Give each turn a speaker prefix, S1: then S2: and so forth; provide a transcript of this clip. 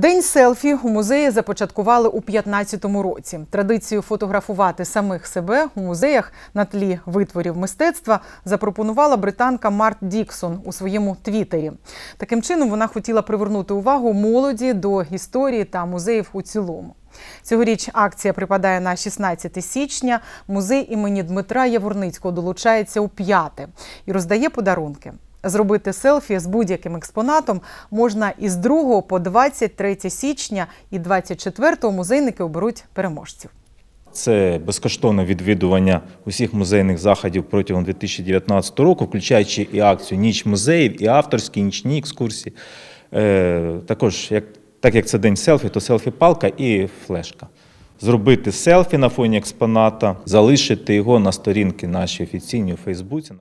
S1: День селфі у музеї започаткували у 15 році. Традицію фотографувати самих себе у музеях на тлі витворів мистецтва запропонувала британка Март Діксон у своєму твіттері. Таким чином вона хотіла привернути увагу молоді до історії та музеїв у цілому. Цьогоріч акція припадає на 16 січня. Музей імені Дмитра Яворницького долучається у п'яте і роздає подарунки. Зробити селфі з будь-яким експонатом можна із 2 по 23 січня і 24 музейники оберуть переможців.
S2: Це безкоштовне відвідування усіх музейних заходів протягом 2019 року, включаючи і акцію Ніч музеїв, і авторські і нічні екскурсії. Е, також, так як це день селфі, то селфі-палка і флешка. Зробити селфі на фоні експоната, залишити його на сторінки нашій офіційній у Фейсбуці.